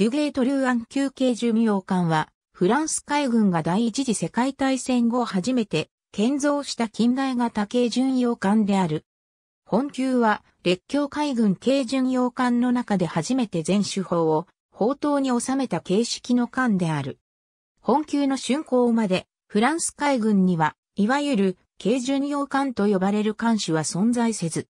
デュゲートアン級軽巡洋艦は、フランス海軍が第一次世界大戦後初めて建造した近代型軽巡洋艦である。本級は列強海軍軽巡洋艦の中で初めて全手法を砲塔に収めた形式の艦である。本級の竣工までフランス海軍には、いわゆる軽巡洋艦と呼ばれる艦種は存在せず、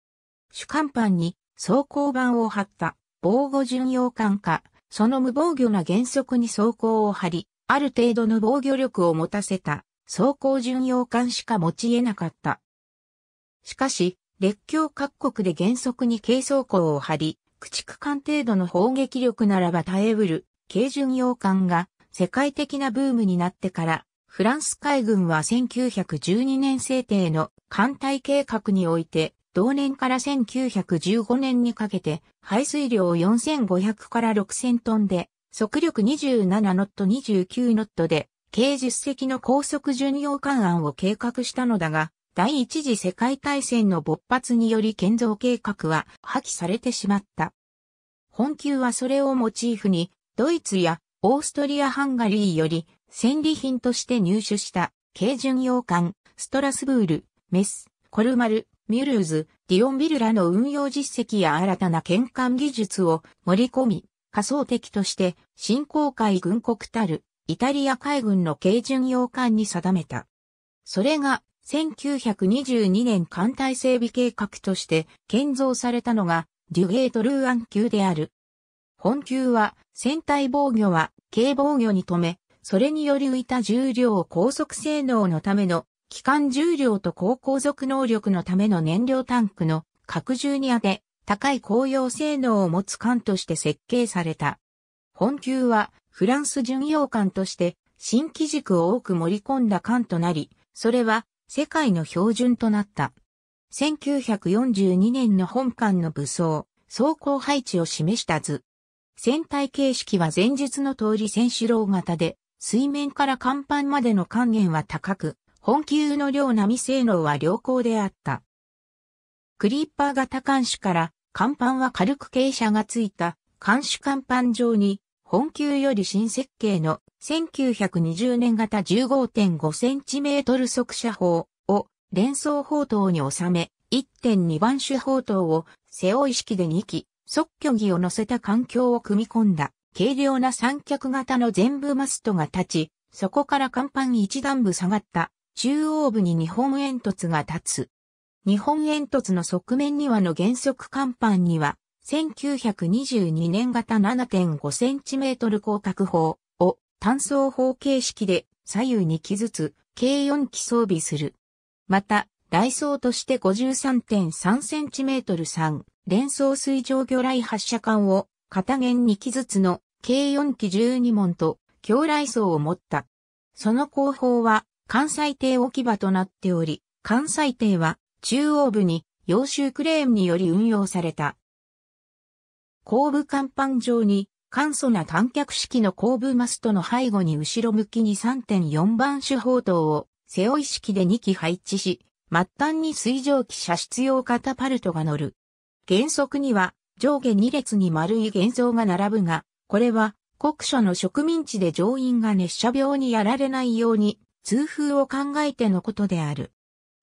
主艦板に装甲板を張った防護巡洋艦かその無防御な原則に装甲を張り、ある程度の防御力を持たせた装甲巡洋艦しか持ち得なかった。しかし、列強各国で原則に軽装甲を張り、駆逐艦程度の砲撃力ならば耐えうる軽巡洋艦が世界的なブームになってから、フランス海軍は1912年制定の艦隊計画において、同年から1915年にかけて排水量4500から6000トンで、速力27ノット29ノットで、軽実績の高速巡洋艦案を計画したのだが、第一次世界大戦の勃発により建造計画は破棄されてしまった。本級はそれをモチーフに、ドイツやオーストリア・ハンガリーより戦利品として入手した軽巡洋艦、ストラスブール、メス、コルマル、ミュルーズ、ディオンビルらの運用実績や新たな転換技術を盛り込み、仮想敵として新航海軍国たるイタリア海軍の軽巡洋艦に定めた。それが1922年艦隊整備計画として建造されたのがデュゲートルーアン級である。本級は船体防御は軽防御に止め、それにより浮いた重量を高速性能のための機関重量と高航続能力のための燃料タンクの拡充にあて、高い高揚性能を持つ艦として設計された。本級はフランス巡洋艦として新機軸を多く盛り込んだ艦となり、それは世界の標準となった。1942年の本艦の武装、走行配置を示した図。船体形式は前述の通り戦士楼型で、水面から甲板までの還元は高く、本級の並波性能は良好であった。クリーパー型艦首から甲板は軽く傾斜がついた艦首甲板上に本級より新設計の1920年型 15.5cm 速射砲を連装砲塔に収め1.2番手砲塔を背負い式で2機即挙儀を乗せた環境を組み込んだ軽量な三脚型の全部マストが立ち、そこから甲板一段部下がった中央部に日本煙突が立つ。日本煙突の側面にはの原則甲板には、1922年型7.5センチメートル広角砲を単装砲形式で左右に機ずつ計4機装備する。また、来装として53.3センチメートル3連装水上魚雷発射管を片弦2機ずつの計4機12門と強雷装を持った。その後方は関西艇置き場となっており、関西艇は中央部に洋州クレーンにより運用された。後部甲板上に簡素な観客式の後部マストの背後に後ろ向きに3.4番手砲塔を背負い式で2機配置し、末端に水蒸気射出用カタパルトが乗る。原則には上下2列に丸い現像が並ぶが、これは国書の植民地で乗員が熱射病にやられないように通風を考えてのことである。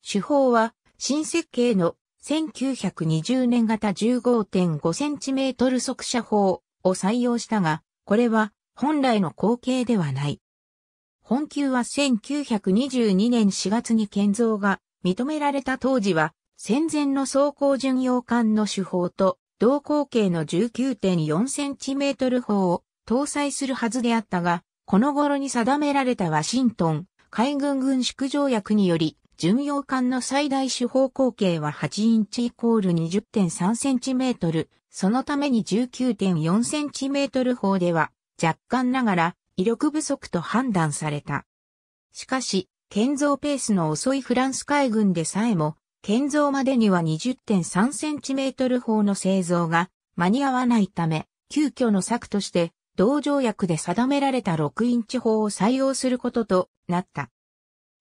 手法は、新設計の1920年型 15.5cm 速射法を採用したが、これは本来の光景ではない。本級は1922年4月に建造が認められた当時は、戦前の走行巡洋艦の手法と同口径の 19.4cm 砲を搭載するはずであったが、この頃に定められたワシントン海軍軍縮条約により、巡洋艦の最大手法口径は8インチイコール20.3センチメートル、そのために19.4センチメートル砲では、若干ながら、威力不足と判断された。しかし、建造ペースの遅いフランス海軍でさえも、建造までには20.3センチメートル砲の製造が間に合わないため、急遽の策として同条約で定められた6インチ法を採用することとなった。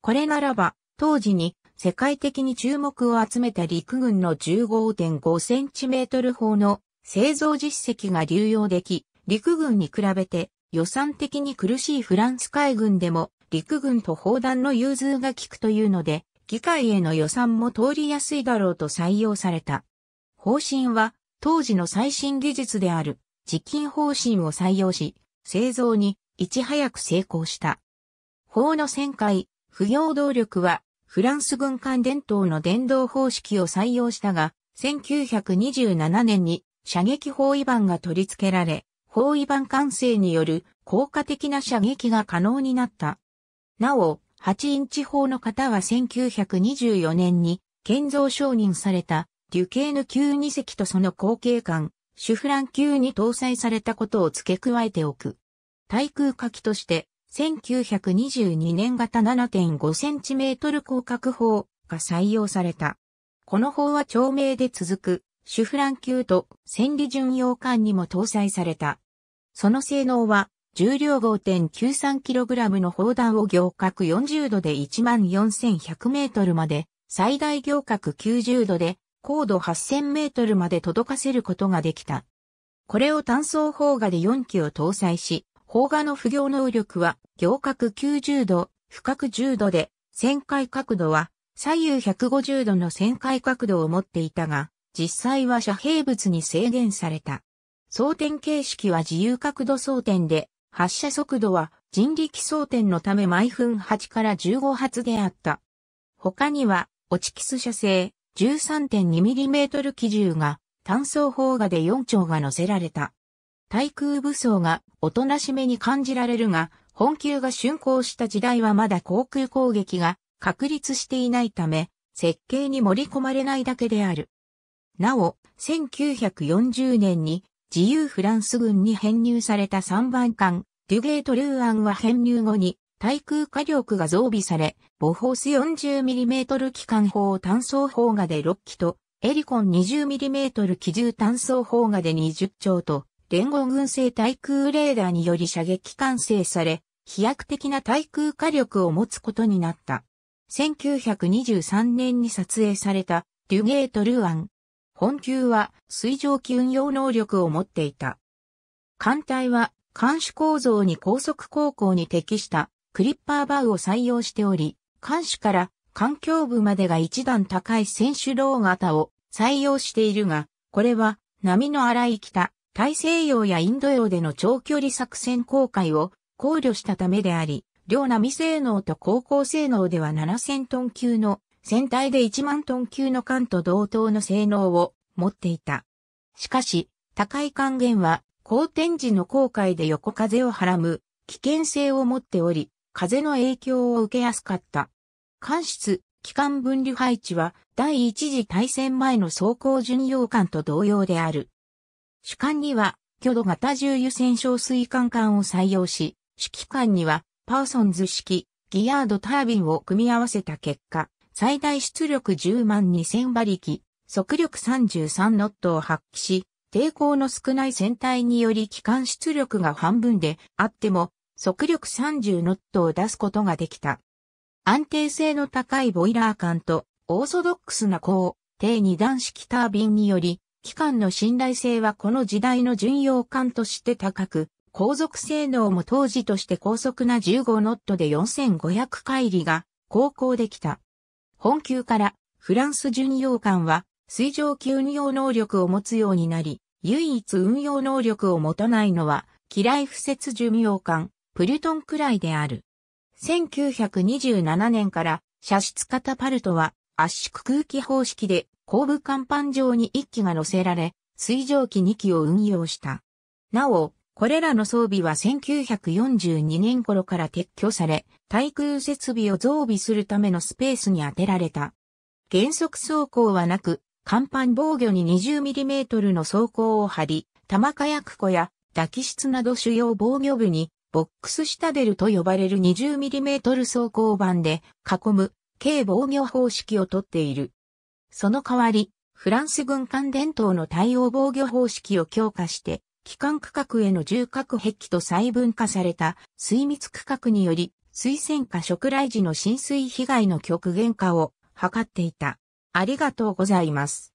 これならば、当時に世界的に注目を集めた陸軍の1 5 5トル法の製造実績が流用でき、陸軍に比べて予算的に苦しいフランス海軍でも陸軍と砲弾の融通が効くというので、議会への予算も通りやすいだろうと採用された。方針は当時の最新技術である実験方針を採用し、製造にいち早く成功した。法の旋回、不行動力は、フランス軍艦伝統の電動方式を採用したが、1927年に射撃砲囲板が取り付けられ、砲囲板完成による効果的な射撃が可能になった。なお、8インチ砲の方は1924年に建造承認されたデュケーヌ級2隻とその後継艦主フラン級に搭載されたことを付け加えておく。対空火器として、1922年型 7.5cm 広角砲が採用された。この砲は長命で続く、主フラン級と千里巡洋艦にも搭載された。その性能は、重量 5.93kg の砲弾を行角40度で 14100m まで、最大行角90度で高度8000メートルまで届かせることができた。これを単装砲画で4機を搭載し、砲画の不行能力は行角90度、深角10度で、旋回角度は左右150度の旋回角度を持っていたが、実際は遮蔽物に制限された。装填形式は自由角度装填で、発射速度は人力装填のため毎分8から15発であった。他には、オチキス射精、13.2mm 機銃が単装砲画で4丁が乗せられた。対空武装がおとなしめに感じられるが、本級が竣工した時代はまだ航空攻撃が確立していないため、設計に盛り込まれないだけである。なお、1940年に自由フランス軍に編入された3番艦、デュゲート・ルーアンは編入後に対空火力が増備され、ボホース 40mm 機関砲単装砲画で6機と、エリコン 20mm 機銃単装砲画で20丁と、連合軍製対空レーダーにより射撃完成され、飛躍的な対空火力を持つことになった。1923年に撮影された、デュゲートルアン。本級は水蒸気運用能力を持っていた。艦隊は、艦首構造に高速航行に適したクリッパーバウを採用しており、艦首から環境部までが一段高い選手ロー型を採用しているが、これは波の荒い北、大西洋やインド洋での長距離作戦航海を考慮したためであり、両波性能と航行性能では7000トン級の船体で1万トン級の艦と同等の性能を持っていた。しかし、高い還元は、高天時の航海で横風をはらむ危険性を持っており、風の影響を受けやすかった。艦室、機関分離配置は第一次大戦前の装甲巡洋艦と同様である。主艦には、挙動型重油戦勝水管艦を採用し、指揮艦には、パーソンズ式、ギヤードタービンを組み合わせた結果、最大出力10万2000馬力、速力33ノットを発揮し、抵抗の少ない船体により機関出力が半分であっても速力30ノットを出すことができた。安定性の高いボイラー管とオーソドックスな高低二段式タービンにより、機関の信頼性はこの時代の巡洋艦として高く、航続性能も当時として高速な15ノットで4500回りが航行できた。本級からフランス巡洋艦は水上級運用能力を持つようになり、唯一運用能力を持たないのは、機雷不設巡洋艦、プリュトンくらいである。1927年から射出型パルトは圧縮空気方式で後部甲板上に1機が乗せられ、水蒸気2機を運用した。なお、これらの装備は1942年頃から撤去され、対空設備を増備するためのスペースに充てられた。原則走行はなく、甲板防御に 20mm の装甲を張り、弾火薬庫や、打気室など主要防御部にボックスタデルと呼ばれる 20mm 走行板で囲む軽防御方式をとっている。その代わり、フランス軍艦伝統の対応防御方式を強化して、機関区画への重核壁と細分化された水密区画により、水洗下食来時の浸水被害の極限化を図っていた。ありがとうございます。